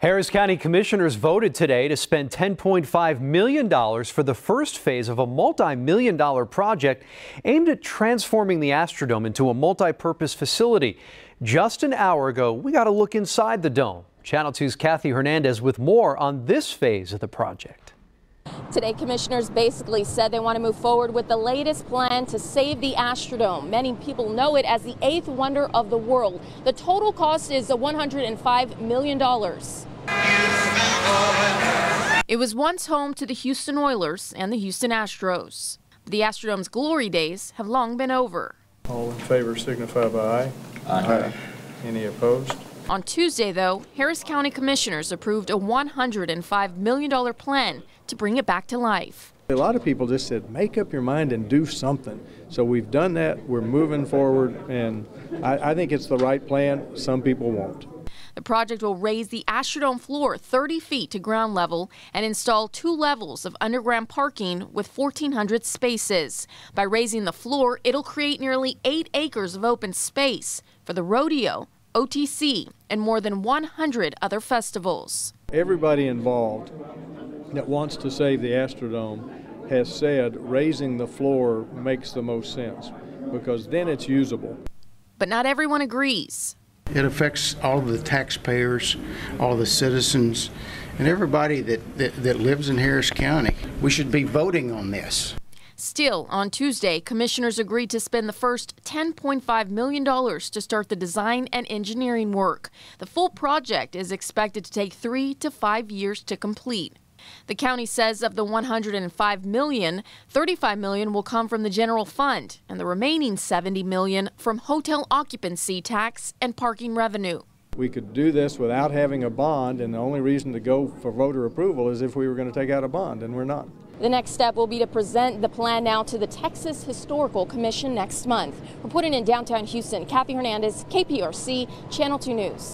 Harris County commissioners voted today to spend $10.5 million for the first phase of a multi-million dollar project aimed at transforming the Astrodome into a multi-purpose facility. Just an hour ago, we got a look inside the dome. Channel 2's Kathy Hernandez with more on this phase of the project. Today, commissioners basically said they want to move forward with the latest plan to save the Astrodome. Many people know it as the eighth wonder of the world. The total cost is $105 million. It was once home to the Houston Oilers and the Houston Astros. the Astrodome's glory days have long been over. All in favor signify by aye. Aye. aye. Any opposed? On Tuesday, though, Harris County Commissioners approved a $105 million plan to bring it back to life. A lot of people just said, make up your mind and do something. So we've done that. We're moving forward, and I, I think it's the right plan. Some people won't project will raise the Astrodome floor 30 feet to ground level and install two levels of underground parking with 1,400 spaces. By raising the floor, it'll create nearly eight acres of open space for the rodeo, OTC, and more than 100 other festivals. Everybody involved that wants to save the Astrodome has said raising the floor makes the most sense because then it's usable. But not everyone agrees. It affects all of the taxpayers, all the citizens, and everybody that, that, that lives in Harris County. We should be voting on this. Still, on Tuesday, commissioners agreed to spend the first $10.5 million to start the design and engineering work. The full project is expected to take three to five years to complete. The county says of the 105 million, 35 million will come from the general fund and the remaining 70 million from hotel occupancy tax and parking revenue. We could do this without having a bond, and the only reason to go for voter approval is if we were going to take out a bond, and we're not. The next step will be to present the plan now to the Texas Historical Commission next month. Reporting in downtown Houston, Kathy Hernandez, KPRC, Channel 2 News.